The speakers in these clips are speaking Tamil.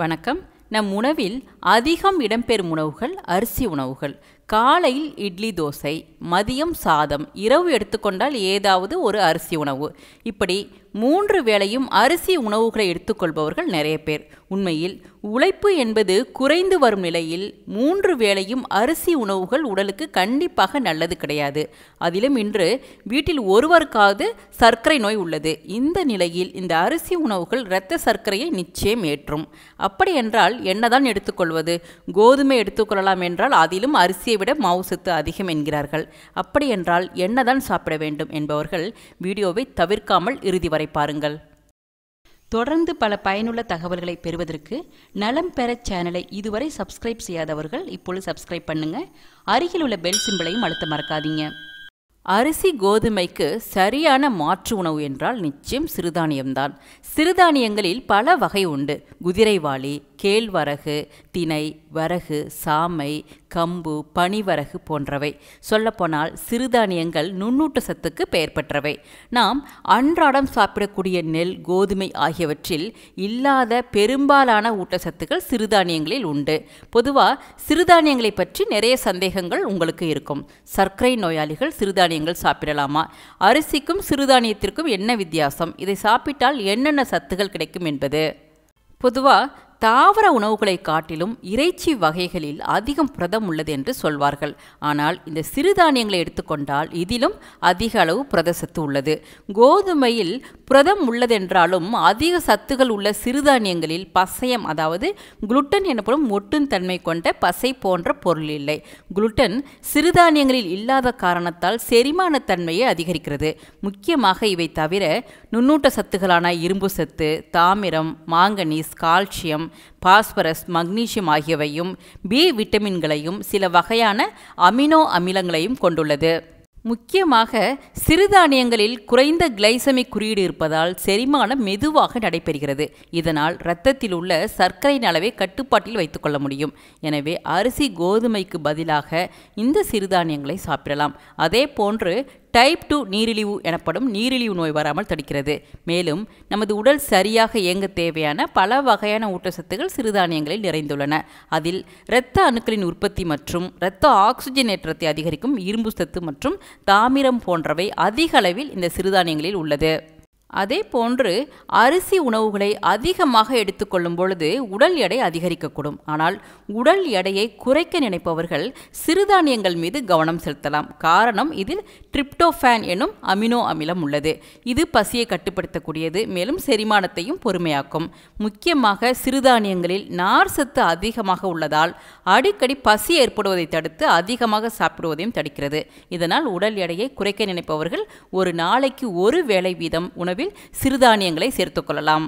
வணக்கம் நம் உணவில் அதிகம் இடம்பெறும் உணவுகள் அரிசி உணவுகள் காலையில் இட்லி தோசை மதியம் சாதம் இரவு எடுத்துக்கொண்டால் ஏதாவது ஒரு அரிசி உணவு இப்படி மூன்று வேளையும் அரிசி உணவுகளை எடுத்துக்கொள்பவர்கள் நிறைய பேர் உண்மையில் உழைப்பு என்பது குறைந்து வரும் நிலையில் மூன்று வேளையும் அரிசி உணவுகள் உடலுக்கு கண்டிப்பாக நல்லது கிடையாது அதிலும் இன்று வீட்டில் ஒருவருக்காவது சர்க்கரை நோய் உள்ளது இந்த நிலையில் இந்த அரிசி உணவுகள் இரத்த சர்க்கரையை நிச்சயம் ஏற்றும் அப்படி என்றால் என்னதான் எடுத்துக்கொள்வது கோதுமை எடுத்துக்கொள்ளலாம் என்றால் அதிலும் அரிசியை விட மாவு சத்து அதிகம் என்கிறார்கள் அப்படியென்றால் என்னதான் சாப்பிட வேண்டும் என்பவர்கள் வீடியோவை தவிர்க்காமல் இறுதி வரை பாருங்கள் தொடர்ந்து பல பயனுள்ள தகவல்களை பெறுவதற்கு நலம் பெற சேனலை இதுவரை சப்ஸ்கிரைப் செய்யாதவர்கள் இப்பொழுது சப்ஸ்கிரைப் பண்ணுங்க அருகில் உள்ள பெல் சிம்பிளையும் அழுத்த மறக்காதீங்க அரிசி கோதுமைக்கு சரியான மாற்று உணவு என்றால் நிச்சயம் சிறுதானியம்தான் சிறுதானியங்களில் பல வகை உண்டு குதிரைவாளி கேழ்வரகு தினை வரகு சாமை கம்பு பனிவரகு போன்றவை சொல்லப்போனால் சிறுதானியங்கள் நுண்ணூட்ட சத்துக்கு பெயர் பெற்றவை நாம் அன்றாடம் சாப்பிடக்கூடிய நெல் கோதுமை ஆகியவற்றில் இல்லாத பெரும்பாலான ஊட்டச்சத்துக்கள் சிறுதானியங்களில் உண்டு பொதுவாக சிறுதானியங்களை பற்றி நிறைய சந்தேகங்கள் உங்களுக்கு இருக்கும் சர்க்கரை நோயாளிகள் சிறுதானியங்கள் சாப்பிடலாமா அரிசிக்கும் சிறுதானியத்திற்கும் என்ன வித்தியாசம் இதை சாப்பிட்டால் என்னென்ன சத்துகள் கிடைக்கும் என்பது பொதுவாக தாவர உணவுகளை காட்டிலும் இறைச்சி வகைகளில் அதிகம் புரதம் உள்ளது என்று சொல்வார்கள் ஆனால் இந்த சிறுதானியங்களை எடுத்துக்கொண்டால் இதிலும் அதிக அளவு புரத சத்து உள்ளது கோதுமையில் புரதம் உள்ளதென்றாலும் அதிக சத்துகள் உள்ள சிறுதானியங்களில் பசையம் அதாவது குளுட்டன் எனப்படும் ஒட்டும் தன்மை கொண்ட பசை போன்ற பொருள் இல்லை குளுட்டன் சிறுதானியங்களில் இல்லாத காரணத்தால் செரிமான தன்மையை அதிகரிக்கிறது முக்கியமாக இவை தவிர நுண்ணூட்ட சத்துகளான இரும்பு சத்து தாமிரம் மாங்கனீஸ் கால்சியம் பாஸ்பரஸ் மக்னீசியம் ஆகியவையும் பி விட்டமின்களையும் சில வகையான அமினோ அமிலங்களையும் கொண்டுள்ளது முக்கியமாக சிறுதானியங்களில் குறைந்த கிளைசமிக் குறியீடு இருப்பதால் செரிமானம் மெதுவாக நடைபெறுகிறது இதனால் இரத்தத்தில் உள்ள சர்க்கரையின் அளவை கட்டுப்பாட்டில் வைத்துக்கொள்ள முடியும் எனவே அரிசி கோதுமைக்கு பதிலாக இந்த சிறுதானியங்களை சாப்பிடலாம் அதே போன்று டைப் டூ நீரிழிவு எனப்படும் நீரிழிவு நோய் வராமல் தடுக்கிறது மேலும் நமது உடல் சரியாக இயங்க தேவையான பல வகையான ஊட்டச்சத்துகள் சிறுதானியங்களில் நிறைந்துள்ளன அதில் இரத்த அணுக்களின் உற்பத்தி மற்றும் இரத்த ஆக்சிஜனேற்றத்தை அதிகரிக்கும் இரும்பு சத்து மற்றும் தாமிரம் போன்றவை அதிக அளவில் இந்த சிறுதானியங்களில் உள்ளது அதே போன்று அரிசி உணவுகளை அதிகமாக எடுத்துக்கொள்ளும் பொழுது உடல் எடை அதிகரிக்கக்கூடும் ஆனால் உடல் எடையை குறைக்க நினைப்பவர்கள் சிறுதானியங்கள் மீது கவனம் செலுத்தலாம் காரணம் இதில் ட்ரிப்டோஃபேன் எனும் அமினோ அமிலம் உள்ளது இது பசியை கட்டுப்படுத்தக்கூடியது மேலும் செரிமானத்தையும் பொறுமையாக்கும் முக்கியமாக சிறுதானியங்களில் நார் சத்து அதிகமாக உள்ளதால் அடிக்கடி பசி ஏற்படுவதை தடுத்து அதிகமாக சாப்பிடுவதையும் தடுக்கிறது இதனால் உடல் எடையை குறைக்க நினைப்பவர்கள் ஒரு நாளைக்கு ஒரு வேளை வீதம் உணவு அளவில் சிறுதானியங்களை சேர்த்துக்கொள்ளலாம்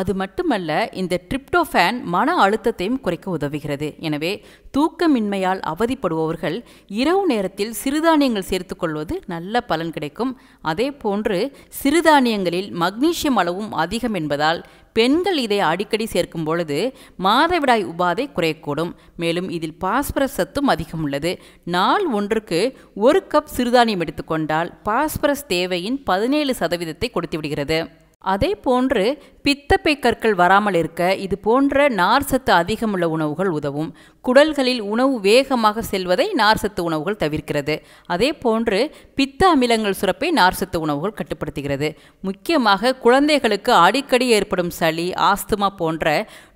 அது மட்டுமல்ல இந்த ட்ரிப்டோஃபேன் மன அழுத்தத்தையும் குறைக்க உதவுகிறது எனவே தூக்கமின்மையால் அவதிப்படுபவர்கள் இரவு நேரத்தில் சிறுதானியங்கள் சேர்த்துக்கொள்வது நல்ல பலன் கிடைக்கும் அதே போன்று சிறுதானியங்களில் மக்னீசியம் அளவும் அதிகம் என்பதால் பெண்கள் இதை அடிக்கடி சேர்க்கும் பொழுது மாதவிடாய் உபாதை குறையக்கூடும் மேலும் இதில் பாஸ்பரஸ் சத்தும் அதிகம் உள்ளது நாள் ஒன்றுக்கு ஒரு கப் சிறுதானியம் எடுத்துக்கொண்டால் பாஸ்பரஸ் தேவையின் பதினேழு சதவீதத்தை கொடுத்து விடுகிறது அதே போன்று பித்தப்பை கற்கள் வராமல் இருக்க இது போன்ற நார்சத்து அதிகமுள்ள உணவுகள் உதவும் குடல்களில் உணவு வேகமாக செல்வதை நார்சத்து உணவுகள் தவிர்க்கிறது அதே போன்று பித்த அமிலங்கள் சுரப்பை நார்சத்து உணவுகள் கட்டுப்படுத்துகிறது முக்கியமாக குழந்தைகளுக்கு அடிக்கடி ஏற்படும் சளி ஆஸ்துமா போன்ற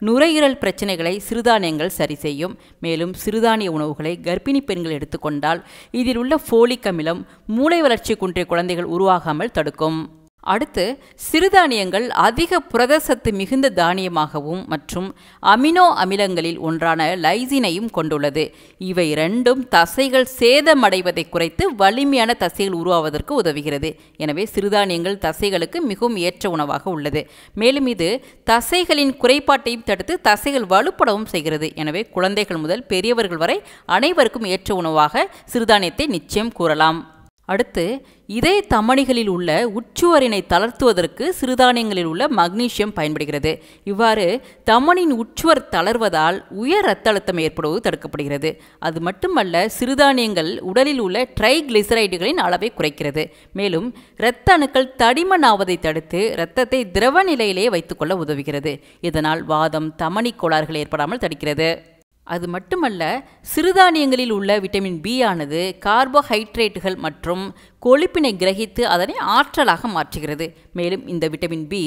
நுரையீரல் பிரச்சனைகளை சிறுதானியங்கள் சரி செய்யும் மேலும் சிறுதானிய உணவுகளை கர்ப்பிணி பெண்கள் எடுத்துக்கொண்டால் இதில் உள்ள ஃபோலிக் அமிலம் மூளை வளர்ச்சி குன்றிய குழந்தைகள் உருவாகாமல் தடுக்கும் அடுத்து சிறுதானியங்கள் அதிக புரத சத்து மிகுந்த தானியமாகவும் மற்றும் அமினோ அமிலங்களில் ஒன்றான லைசினையும் கொண்டுள்ளது இவை ரெண்டும் தசைகள் சேதமடைவதை குறைத்து வலிமையான தசைகள் உருவாவதற்கு உதவுகிறது எனவே சிறுதானியங்கள் தசைகளுக்கு மிகவும் ஏற்ற உணவாக உள்ளது மேலும் இது தசைகளின் குறைபாட்டையும் தடுத்து தசைகள் வலுப்படவும் செய்கிறது எனவே குழந்தைகள் முதல் பெரியவர்கள் வரை அனைவருக்கும் ஏற்ற உணவாக சிறுதானியத்தை நிச்சயம் கூறலாம் அடுத்து இதய தமணிகளில் உள்ள உச்சுவரினை தளர்த்துவதற்கு சிறுதானியங்களில் உள்ள மக்னீசியம் பயன்படுகிறது இவ்வாறு தமனின் உச்சுவர் தளர்வதால் உயர் இரத்த அழுத்தம் ஏற்படுவது தடுக்கப்படுகிறது அது மட்டுமல்ல சிறுதானியங்கள் உடலில் உள்ள ட்ரைகிளிசரைடுகளின் அளவை குறைக்கிறது மேலும் இரத்த அணுக்கள் தடிமனாவதை தடுத்து இரத்தத்தை திரவ நிலையிலேயே வைத்துக்கொள்ள உதவுகிறது இதனால் வாதம் தமணி கோளாறுகள் ஏற்படாமல் தடுக்கிறது அது மட்டுமல்ல சிறுதானியங்களில் உள்ள விட்டமின் பி ஆனது கார்போஹைட்ரேட்டுகள் மற்றும் கொழுப்பினை கிரகித்து அதனை ஆற்றலாக மாற்றுகிறது மேலும் இந்த விட்டமின் பி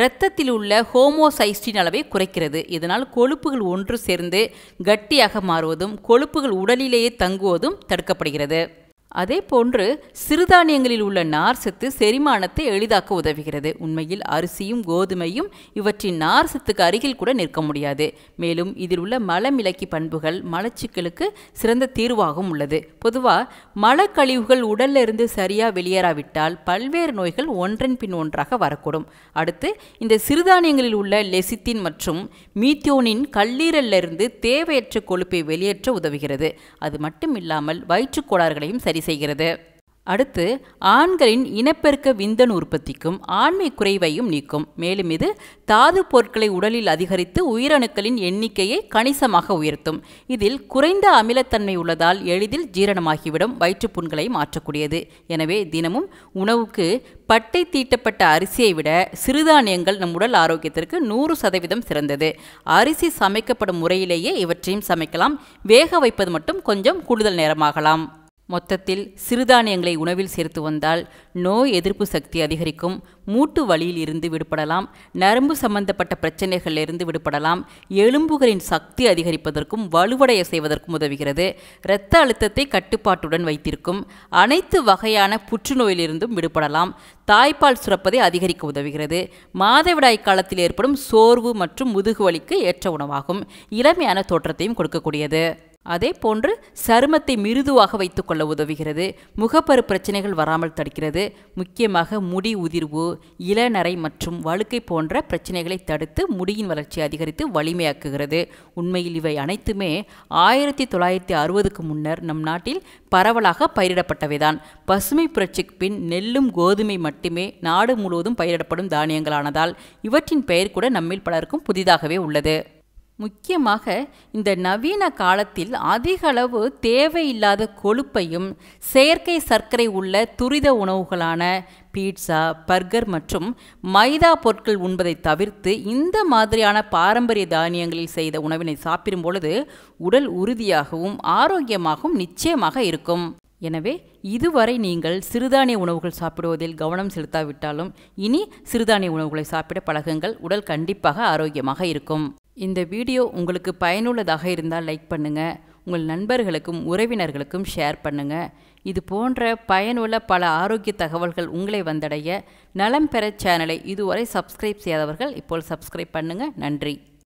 இரத்தத்தில் உள்ள ஹோமோசைஸ்டின் அளவை குறைக்கிறது இதனால் கொழுப்புகள் ஒன்று சேர்ந்து கட்டியாக மாறுவதும் கொழுப்புகள் உடலிலேயே தங்குவதும் தடுக்கப்படுகிறது அதே போன்று சிறுதானியங்களில் உள்ள நார் சத்து செரிமானத்தை எளிதாக்க உதவுகிறது உண்மையில் அரிசியும் கோதுமையும் இவற்றின் நார் சத்துக்கு அருகில் கூட நிற்க முடியாது மேலும் இதில் உள்ள மலமிலக்கி பண்புகள் மலச்சிக்கலுக்கு சிறந்த தீர்வாகவும் உள்ளது பொதுவாக மலக்கழிவுகள் உடல்ல இருந்து சரியாக வெளியேறாவிட்டால் பல்வேறு நோய்கள் ஒன்றன் பின் ஒன்றாக வரக்கூடும் அடுத்து இந்த சிறுதானியங்களில் உள்ள லெசித்தின் மற்றும் மீத்தியோனின் கல்லீரலிருந்து தேவையற்ற கொழுப்பை வெளியேற்ற உதவுகிறது அது மட்டும் இல்லாமல் வயிற்றுக்கோளாறுகளையும் சரி சரி செய்கிறது அடுத்து ஆண்களின் இனப்பெருக்க விந்தன் உற்பத்திக்கும் ஆண்மை குறைவையும் நீக்கும் மேலும் இது தாது பொருட்களை உடலில் அதிகரித்து உயிரணுக்களின் எண்ணிக்கையை கணிசமாக உயர்த்தும் இதில் குறைந்த அமிலத்தன்மை உள்ளதால் எளிதில் ஜீரணமாகிவிடும் வயிற்றுப்புண்களை மாற்றக்கூடியது எனவே தினமும் உணவுக்கு பட்டை தீட்டப்பட்ட அரிசியை விட சிறுதானியங்கள் நம் உடல் ஆரோக்கியத்திற்கு நூறு சதவீதம் சிறந்தது அரிசி சமைக்கப்படும் முறையிலேயே இவற்றையும் சமைக்கலாம் வேக வைப்பது மட்டும் கொஞ்சம் கூடுதல் நேரமாகலாம் மொத்தத்தில் சிறுதானியங்களை உணவில் சேர்த்து வந்தால் நோய் எதிர்ப்பு சக்தி அதிகரிக்கும் மூட்டு வலியில் இருந்து விடுபடலாம் நரம்பு சம்பந்தப்பட்ட பிரச்சனைகளிலிருந்து விடுபடலாம் எலும்புகளின் சக்தி அதிகரிப்பதற்கும் வலுவடைய செய்வதற்கும் உதவுகிறது இரத்த அழுத்தத்தை கட்டுப்பாட்டுடன் வைத்திருக்கும் அனைத்து வகையான புற்றுநோயிலிருந்தும் விடுபடலாம் தாய்ப்பால் சுரப்பதை அதிகரிக்க உதவுகிறது மாதவிடாய் காலத்தில் ஏற்படும் சோர்வு மற்றும் முதுகுவலிக்கு ஏற்ற உணவாகும் இளமையான தோற்றத்தையும் கொடுக்கக்கூடியது அதே போன்று சருமத்தை மிருதுவாக வைத்துக்கொள்ள உதவுகிறது முகப்பரு பிரச்சனைகள் வராமல் தடுக்கிறது முக்கியமாக முடி உதிர்வு இளநரை மற்றும் வழுக்கை போன்ற பிரச்சனைகளை தடுத்து முடியின் வளர்ச்சி அதிகரித்து வலிமையாக்குகிறது உண்மையில் இவை அனைத்துமே ஆயிரத்தி தொள்ளாயிரத்தி அறுபதுக்கு முன்னர் நம் நாட்டில் பரவலாக பயிரிடப்பட்டவைதான் பசுமை புரட்சிக்கு பின் நெல்லும் கோதுமை மட்டுமே நாடு முழுவதும் பயிரிடப்படும் தானியங்களானதால் இவற்றின் பெயர் கூட நம்மில் பலருக்கும் புதிதாகவே உள்ளது முக்கியமாக இந்த நவீன காலத்தில் அதிக அளவு தேவையில்லாத கொழுப்பையும் செயற்கை சர்க்கரை உள்ள துரித உணவுகளான பீட்சா பர்கர் மற்றும் மைதா பொருட்கள் உண்பதை தவிர்த்து இந்த மாதிரியான பாரம்பரிய தானியங்களில் செய்த உணவினை சாப்பிடும் பொழுது உடல் உறுதியாகவும் ஆரோக்கியமாகவும் நிச்சயமாக இருக்கும் எனவே இதுவரை நீங்கள் சிறுதானிய உணவுகள் சாப்பிடுவதில் கவனம் செலுத்தாவிட்டாலும் இனி சிறுதானிய உணவுகளை சாப்பிட பழகுங்கள் உடல் கண்டிப்பாக ஆரோக்கியமாக இருக்கும் இந்த வீடியோ உங்களுக்கு பயனுள்ளதாக இருந்தால் லைக் பண்ணுங்கள் உங்கள் நண்பர்களுக்கும் உறவினர்களுக்கும் ஷேர் பண்ணுங்கள் இது போன்ற பயனுள்ள பல ஆரோக்கிய தகவல்கள் உங்களை வந்தடைய நலம் பெற சேனலை இதுவரை சப்ஸ்கிரைப் செய்யாதவர்கள் இப்போ சப்ஸ்கிரைப் பண்ணுங்கள் நன்றி